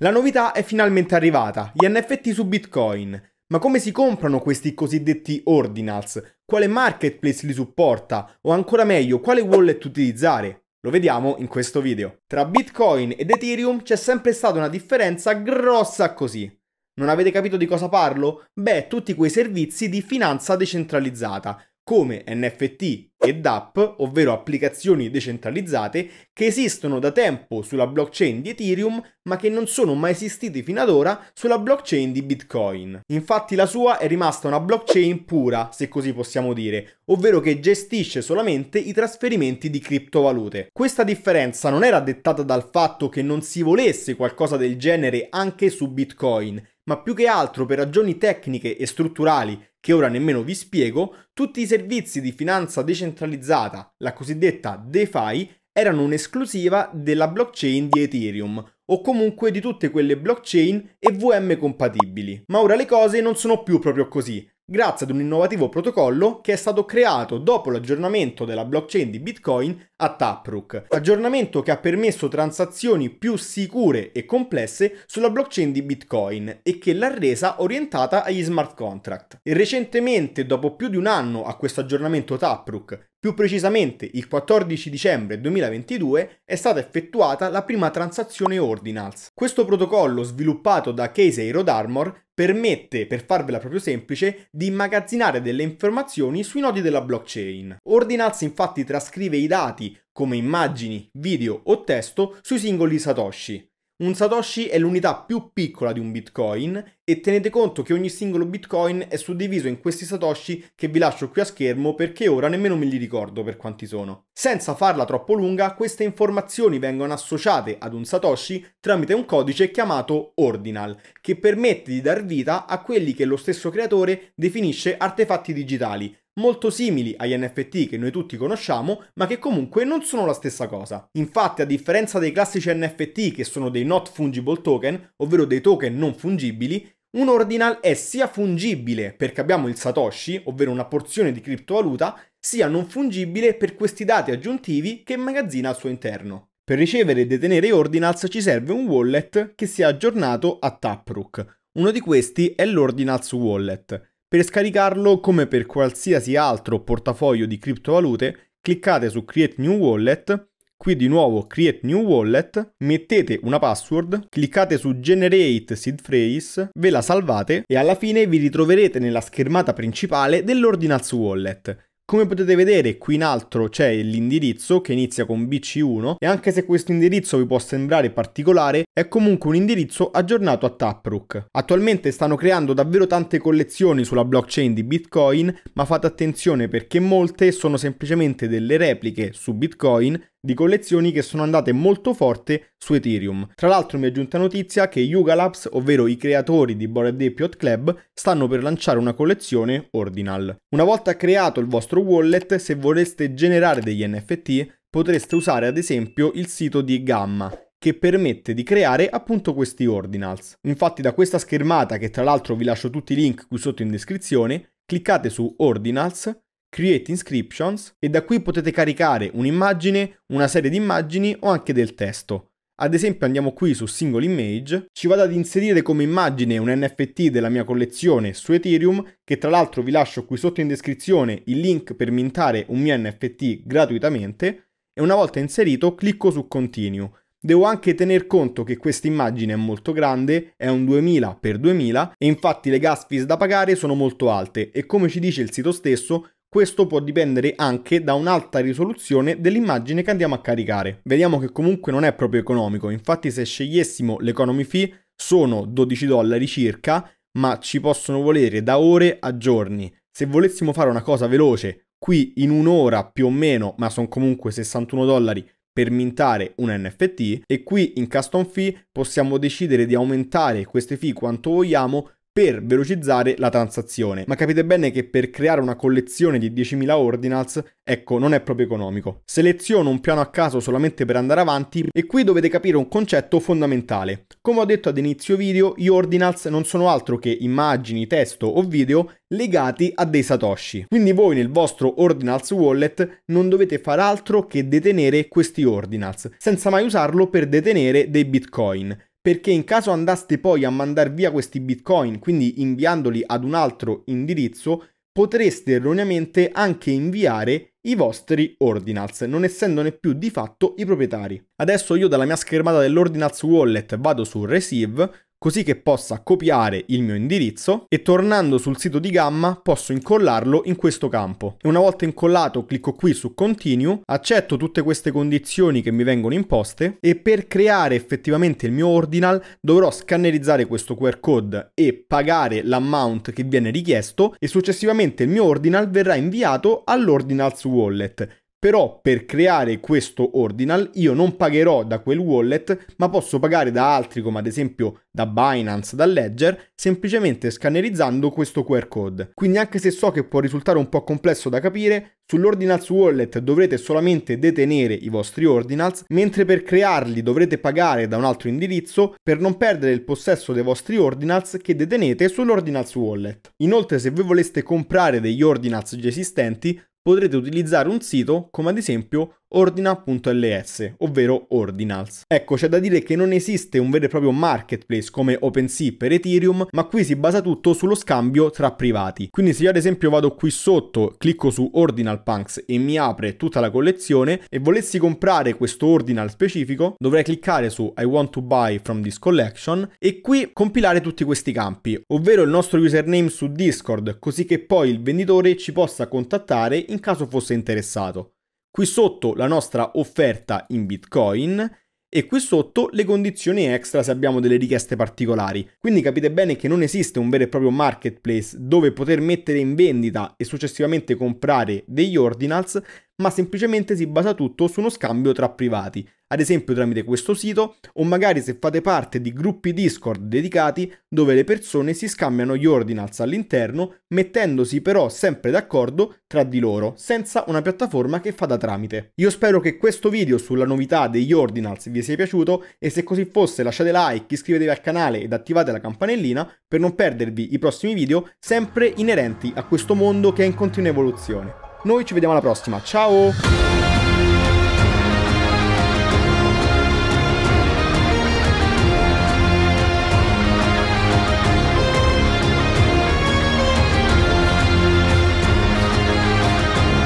La novità è finalmente arrivata, gli NFT su Bitcoin. Ma come si comprano questi cosiddetti ordinals? Quale marketplace li supporta? O ancora meglio, quale wallet utilizzare? Lo vediamo in questo video. Tra Bitcoin ed Ethereum c'è sempre stata una differenza grossa così. Non avete capito di cosa parlo? Beh, tutti quei servizi di finanza decentralizzata, come NFT, e DApp, ovvero applicazioni decentralizzate, che esistono da tempo sulla blockchain di Ethereum ma che non sono mai esistite fino ad ora sulla blockchain di Bitcoin. Infatti la sua è rimasta una blockchain pura, se così possiamo dire, ovvero che gestisce solamente i trasferimenti di criptovalute. Questa differenza non era dettata dal fatto che non si volesse qualcosa del genere anche su Bitcoin, ma più che altro per ragioni tecniche e strutturali che ora nemmeno vi spiego, tutti i servizi di finanza decentralizzata, la cosiddetta DeFi, erano un'esclusiva della blockchain di Ethereum o comunque di tutte quelle blockchain e VM compatibili. Ma ora le cose non sono più proprio così, grazie ad un innovativo protocollo che è stato creato dopo l'aggiornamento della blockchain di Bitcoin a Taprook, aggiornamento che ha permesso transazioni più sicure e complesse sulla blockchain di Bitcoin e che l'ha resa orientata agli smart contract. E recentemente, dopo più di un anno a questo aggiornamento Taprook, più precisamente il 14 dicembre 2022, è stata effettuata la prima transazione Ordinals. Questo protocollo, sviluppato da Casey Rodarmor, permette, per farvela proprio semplice, di immagazzinare delle informazioni sui nodi della blockchain. Ordinals infatti trascrive i dati come immagini, video o testo sui singoli satoshi. Un satoshi è l'unità più piccola di un bitcoin e tenete conto che ogni singolo bitcoin è suddiviso in questi satoshi che vi lascio qui a schermo perché ora nemmeno me li ricordo per quanti sono. Senza farla troppo lunga, queste informazioni vengono associate ad un satoshi tramite un codice chiamato ordinal, che permette di dar vita a quelli che lo stesso creatore definisce artefatti digitali, molto simili agli NFT che noi tutti conosciamo, ma che comunque non sono la stessa cosa. Infatti, a differenza dei classici NFT che sono dei not fungible token, ovvero dei token non fungibili, un ordinal è sia fungibile perché abbiamo il Satoshi, ovvero una porzione di criptovaluta, sia non fungibile per questi dati aggiuntivi che immagazzina al suo interno. Per ricevere e detenere ordinals ci serve un wallet che sia aggiornato a Taprook. Uno di questi è l'Ordinals Wallet. Per scaricarlo, come per qualsiasi altro portafoglio di criptovalute, cliccate su Create New Wallet, qui di nuovo Create New Wallet, mettete una password, cliccate su Generate Seed Phrase, ve la salvate e alla fine vi ritroverete nella schermata principale dell'Ordinance Wallet come potete vedere qui in alto c'è l'indirizzo che inizia con BC1 e anche se questo indirizzo vi può sembrare particolare è comunque un indirizzo aggiornato a Taprook. Attualmente stanno creando davvero tante collezioni sulla blockchain di Bitcoin ma fate attenzione perché molte sono semplicemente delle repliche su Bitcoin di collezioni che sono andate molto forte su Ethereum. Tra l'altro mi è giunta notizia che Yuga Labs, ovvero i creatori di Bored Ape Yacht Club, stanno per lanciare una collezione Ordinal. Una volta creato il vostro wallet, se vorreste generare degli NFT, potreste usare ad esempio il sito di Gamma, che permette di creare appunto questi ordinals. Infatti da questa schermata, che tra l'altro vi lascio tutti i link qui sotto in descrizione, cliccate su ordinals Create Inscriptions e da qui potete caricare un'immagine, una serie di immagini o anche del testo. Ad esempio andiamo qui su Single Image, ci vado ad inserire come immagine un NFT della mia collezione su Ethereum, che tra l'altro vi lascio qui sotto in descrizione il link per mintare un mio NFT gratuitamente, e una volta inserito clicco su Continue. Devo anche tener conto che questa immagine è molto grande, è un 2000x2000 e infatti le gas fees da pagare sono molto alte e come ci dice il sito stesso questo può dipendere anche da un'alta risoluzione dell'immagine che andiamo a caricare. Vediamo che comunque non è proprio economico, infatti se scegliessimo l'economy fee sono 12 dollari circa, ma ci possono volere da ore a giorni. Se volessimo fare una cosa veloce, qui in un'ora più o meno, ma sono comunque 61 dollari per mintare un NFT e qui in custom fee possiamo decidere di aumentare queste fee quanto vogliamo per velocizzare la transazione. Ma capite bene che per creare una collezione di 10.000 ordinals, ecco, non è proprio economico. Seleziono un piano a caso solamente per andare avanti e qui dovete capire un concetto fondamentale. Come ho detto ad inizio video, gli ordinals non sono altro che immagini, testo o video legati a dei satoshi. Quindi voi nel vostro ordinals wallet non dovete far altro che detenere questi ordinals, senza mai usarlo per detenere dei bitcoin perché in caso andaste poi a mandare via questi bitcoin, quindi inviandoli ad un altro indirizzo, potreste erroneamente anche inviare i vostri ordinals, non essendone più di fatto i proprietari. Adesso io dalla mia schermata dell'ordinals wallet vado su receive, così che possa copiare il mio indirizzo e tornando sul sito di Gamma posso incollarlo in questo campo. E una volta incollato clicco qui su Continue, accetto tutte queste condizioni che mi vengono imposte e per creare effettivamente il mio ordinal dovrò scannerizzare questo QR code e pagare l'amount che viene richiesto e successivamente il mio ordinal verrà inviato all'ordinals wallet però per creare questo ordinal io non pagherò da quel wallet, ma posso pagare da altri come ad esempio da Binance, da Ledger, semplicemente scannerizzando questo QR code. Quindi anche se so che può risultare un po' complesso da capire, Sull'Ordinals Wallet dovrete solamente detenere i vostri Ordinals, mentre per crearli dovrete pagare da un altro indirizzo per non perdere il possesso dei vostri Ordinals che detenete sull'Ordinals Wallet. Inoltre se voi voleste comprare degli Ordinals già esistenti potrete utilizzare un sito come ad esempio Ordina.ls, ovvero Ordinals. Ecco, c'è da dire che non esiste un vero e proprio marketplace come OpenSea per Ethereum, ma qui si basa tutto sullo scambio tra privati. Quindi se io ad esempio vado qui sotto, clicco su Ordinal Punks e mi apre tutta la collezione e volessi comprare questo Ordinal specifico, dovrei cliccare su I want to buy from this collection e qui compilare tutti questi campi, ovvero il nostro username su Discord, così che poi il venditore ci possa contattare in caso fosse interessato qui sotto la nostra offerta in Bitcoin e qui sotto le condizioni extra se abbiamo delle richieste particolari. Quindi capite bene che non esiste un vero e proprio marketplace dove poter mettere in vendita e successivamente comprare degli ordinals, ma semplicemente si basa tutto su uno scambio tra privati, ad esempio tramite questo sito o magari se fate parte di gruppi Discord dedicati dove le persone si scambiano gli ordinals all'interno mettendosi però sempre d'accordo tra di loro senza una piattaforma che fa da tramite. Io spero che questo video sulla novità degli ordinals vi sia piaciuto e se così fosse lasciate like, iscrivetevi al canale ed attivate la campanellina per non perdervi i prossimi video sempre inerenti a questo mondo che è in continua evoluzione. Noi ci vediamo alla prossima, ciao!